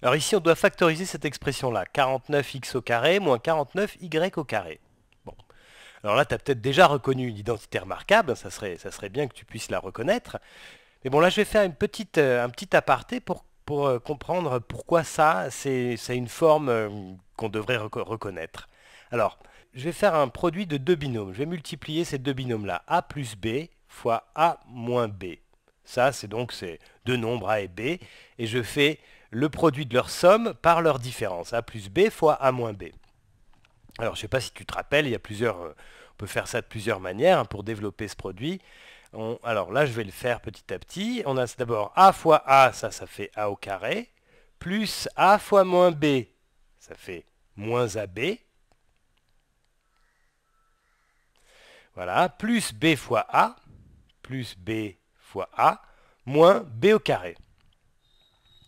Alors ici, on doit factoriser cette expression-là. 49x au carré moins 49y au carré. Bon. Alors là, tu as peut-être déjà reconnu une identité remarquable. Hein, ça serait, ça serait bien que tu puisses la reconnaître. Mais bon, là, je vais faire une petite, euh, un petit aparté pour, euh, comprendre pourquoi ça, c'est une forme euh, qu'on devrait reconnaître. Alors, je vais faire un produit de deux binômes. Je vais multiplier ces deux binômes-là. A plus B fois A moins B. Ça, c'est donc ces deux nombres A et B. Et je fais le produit de leur somme par leur différence, A plus B fois A moins B. Alors je ne sais pas si tu te rappelles, il y a plusieurs, euh, on peut faire ça de plusieurs manières hein, pour développer ce produit. alors là je vais le faire petit à petit. On a d'abord A fois A, ça ça fait A au carré, plus A fois moins B, ça fait moins AB. Voilà, plus B fois A, plus B fois A, moins B au carré.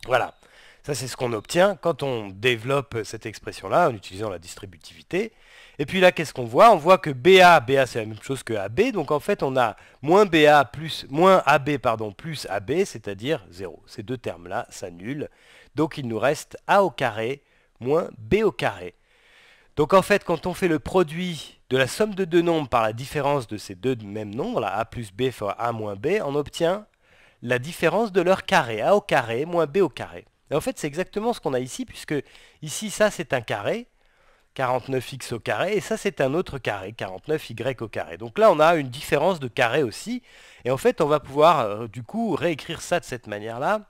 Voilà. Ça, c'est ce qu'on obtient quand on développe cette expression-là en utilisant la distributivité. Et puis là, qu'est-ce qu'on voit On voit que BA, BA c'est la même chose que AB, donc en fait on a moins BA plus, AB, pardon, plus AB, c'est-à-dire 0. Ces deux termes-là s'annulent, donc il nous reste A au carré moins B au carré. Donc en fait, quand on fait le produit de la somme de deux nombres par la différence de ces deux mêmes nombres, là, A plus B fois A moins B, on obtient la différence de leur carré, A au carré moins B au carré. Et en fait, c'est exactement ce qu'on a ici, puisque ici, ça, c'est un carré, 49x au carré, et ça, c'est un autre carré, 49y au carré. Donc là, on a une différence de carré aussi, et en fait, on va pouvoir, euh, du coup, réécrire ça de cette manière-là.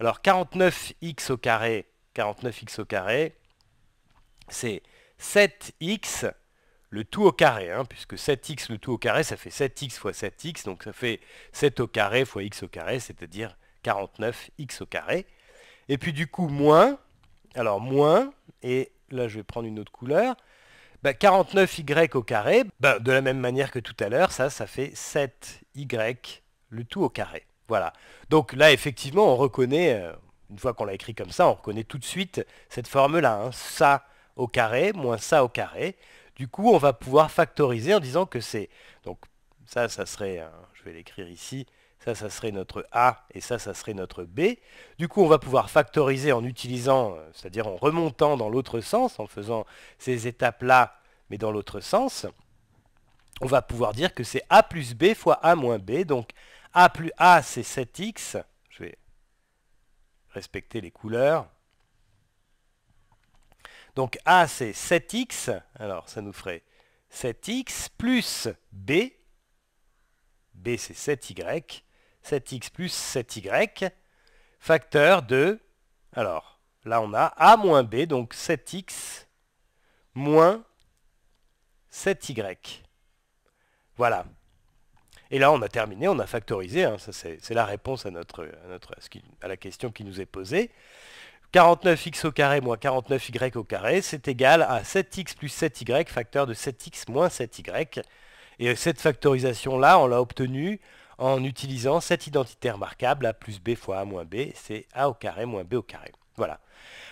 Alors, 49x au carré, 49x au carré, c'est 7x, le tout au carré, hein, puisque 7x, le tout au carré, ça fait 7x fois 7x, donc ça fait 7 au carré fois x au carré, c'est-à-dire 49x au carré. Et puis du coup, moins, alors moins, et là je vais prendre une autre couleur, 49y bah, au carré, bah, de la même manière que tout à l'heure, ça, ça fait 7y, le tout au carré. Voilà. Donc là, effectivement, on reconnaît, euh, une fois qu'on l'a écrit comme ça, on reconnaît tout de suite cette forme là hein. ça au carré moins ça au carré. Du coup, on va pouvoir factoriser en disant que c'est... Donc ça, ça serait je vais l'écrire ici, ça, ça serait notre A et ça, ça serait notre B. Du coup, on va pouvoir factoriser en utilisant, euh, c'est-à-dire en remontant dans l'autre sens, en faisant ces étapes-là, mais dans l'autre sens. On va pouvoir dire que c'est A plus B fois A moins B. Donc A plus A, c'est 7X. Je vais respecter les couleurs. Donc A, c'est 7X. Alors, ça nous ferait 7X plus B, B c'est 7y, 7x plus 7y, facteur de, alors là on a A moins B, donc 7x moins 7y. Voilà. Et là on a terminé, on a factorisé, hein, c'est la réponse à, notre, notre, à, à la question qui nous est posée. 49x au carré moins 49y au carré, c'est égal à 7x plus 7y, facteur de 7x moins 7y. Et cette factorisation-là, on l'a obtenue en utilisant cette identité remarquable, A plus B fois A moins B, c'est A au carré moins B au carré. Voilà.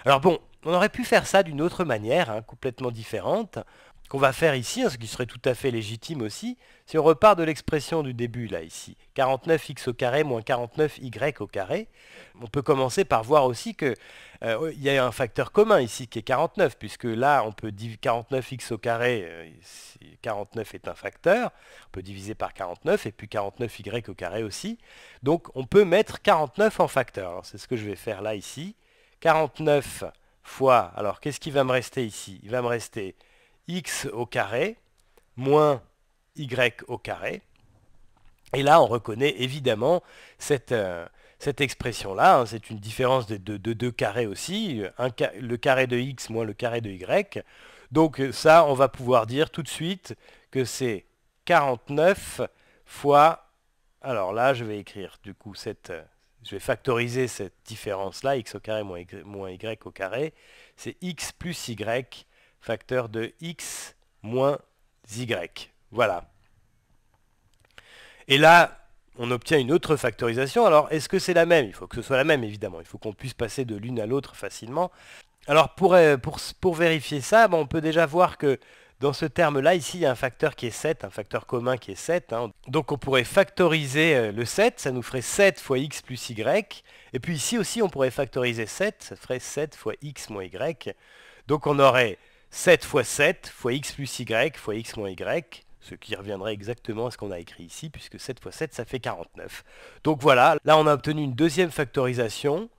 Alors bon, on aurait pu faire ça d'une autre manière, hein, complètement différente qu'on va faire ici, hein, ce qui serait tout à fait légitime aussi, si on repart de l'expression du début, là, ici, 49x au carré moins 49y au carré, on peut commencer par voir aussi qu'il euh, il y a un facteur commun ici qui est 49, puisque là, on peut diviser 49x au carré, 49 euh, est un facteur, on peut diviser par 49, et puis 49y au carré aussi. Donc, on peut mettre 49 en facteur, hein. c'est ce que je vais faire là, ici. 49 fois, alors qu'est-ce qui va me rester ici Il va me rester x au carré moins y au carré. Et là, on reconnaît évidemment cette, euh, expression-là. Hein. c'est une différence de, deux carrés aussi, le carré de x moins le carré de y. Donc euh, ça, on va pouvoir dire tout de suite que c'est 49 fois... Alors là, je vais écrire du coup cette... Je vais factoriser cette différence-là, x au carré moins y, moins y au carré. C'est x plus y facteur de x moins y. Voilà. Et là, on obtient une autre factorisation. Alors, est-ce que c'est la même Il faut que ce soit la même, évidemment. Il faut qu'on puisse passer de l'une à l'autre facilement. Alors, pour, euh, pour, vérifier ça, ben, on peut déjà voir que dans ce terme-là, ici, il y a un facteur qui est 7, un facteur commun qui est 7. Hein. Donc, on pourrait factoriser euh, le 7, ça nous ferait 7 fois x plus y. Et puis ici aussi, on pourrait factoriser 7, ça ferait 7 fois x moins y. Donc, on aurait 7 fois 7 fois x plus y fois x moins y, ce qui reviendrait exactement à ce qu'on a écrit ici, puisque 7 fois 7, ça fait 49. Donc voilà, là on a obtenu une deuxième factorisation,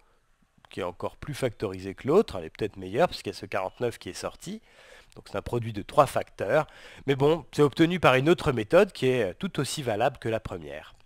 qui est encore plus factorisée que l'autre, elle est peut-être meilleure, parce y a ce 49 qui est sorti. Donc c'est un produit de trois facteurs, mais bon, c'est obtenu par une autre méthode qui est tout aussi valable que la première.